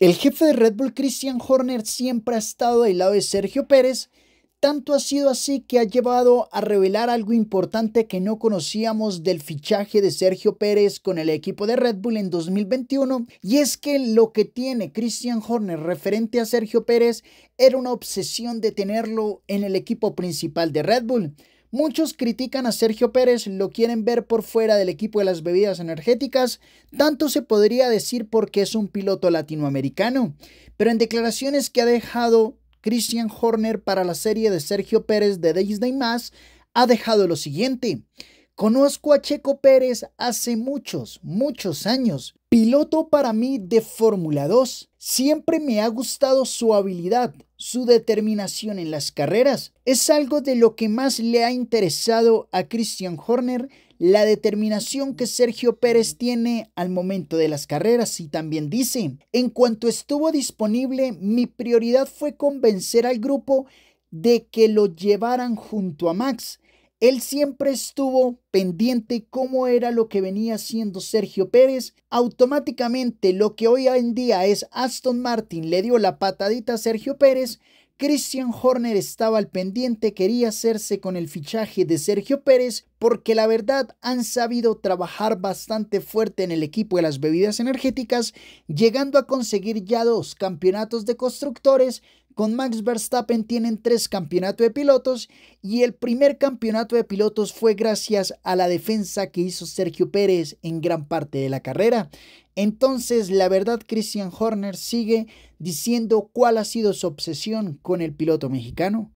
El jefe de Red Bull, Christian Horner, siempre ha estado del lado de Sergio Pérez. Tanto ha sido así que ha llevado a revelar algo importante que no conocíamos del fichaje de Sergio Pérez con el equipo de Red Bull en 2021, y es que lo que tiene Christian Horner referente a Sergio Pérez era una obsesión de tenerlo en el equipo principal de Red Bull. Muchos critican a Sergio Pérez, lo quieren ver por fuera del equipo de las bebidas energéticas, tanto se podría decir porque es un piloto latinoamericano, pero en declaraciones que ha dejado Christian Horner para la serie de Sergio Pérez de Disney Más, ha dejado lo siguiente. Conozco a Checo Pérez hace muchos, muchos años. Piloto para mí de Fórmula 2. Siempre me ha gustado su habilidad, su determinación en las carreras es algo de lo que más le ha interesado a Christian Horner, la determinación que Sergio Pérez tiene al momento de las carreras y también dice, en cuanto estuvo disponible, mi prioridad fue convencer al grupo de que lo llevaran junto a Max él siempre estuvo pendiente cómo era lo que venía haciendo Sergio Pérez. Automáticamente lo que hoy en día es Aston Martin le dio la patadita a Sergio Pérez. Christian Horner estaba al pendiente, quería hacerse con el fichaje de Sergio Pérez porque la verdad han sabido trabajar bastante fuerte en el equipo de las bebidas energéticas, llegando a conseguir ya dos campeonatos de constructores con Max Verstappen tienen tres campeonatos de pilotos y el primer campeonato de pilotos fue gracias a la defensa que hizo Sergio Pérez en gran parte de la carrera. Entonces, la verdad, Christian Horner sigue diciendo cuál ha sido su obsesión con el piloto mexicano.